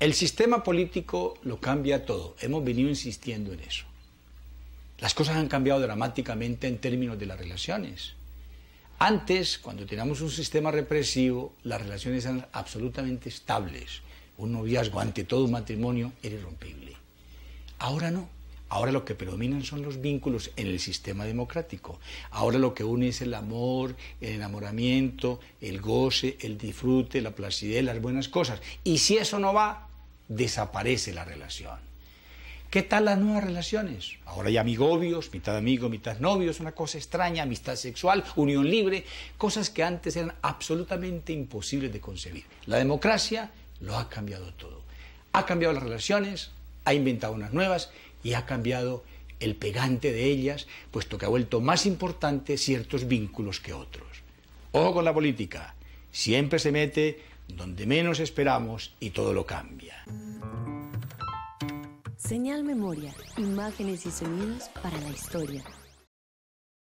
El sistema político lo cambia todo. Hemos venido insistiendo en eso. Las cosas han cambiado dramáticamente en términos de las relaciones. Antes, cuando teníamos un sistema represivo, las relaciones eran absolutamente estables. Un noviazgo, ante todo un matrimonio, era irrompible. Ahora no. Ahora lo que predominan son los vínculos en el sistema democrático. Ahora lo que une es el amor, el enamoramiento, el goce, el disfrute, la placidez, las buenas cosas. Y si eso no va, desaparece la relación. ¿Qué tal las nuevas relaciones? Ahora hay amigobios, mitad amigo, mitad novio, es una cosa extraña, amistad sexual, unión libre, cosas que antes eran absolutamente imposibles de concebir. La democracia lo ha cambiado todo. Ha cambiado las relaciones, ha inventado unas nuevas y ha cambiado el pegante de ellas, puesto que ha vuelto más importante ciertos vínculos que otros. Ojo con la política, siempre se mete donde menos esperamos y todo lo cambia. Señal Memoria, imágenes y sonidos para la historia.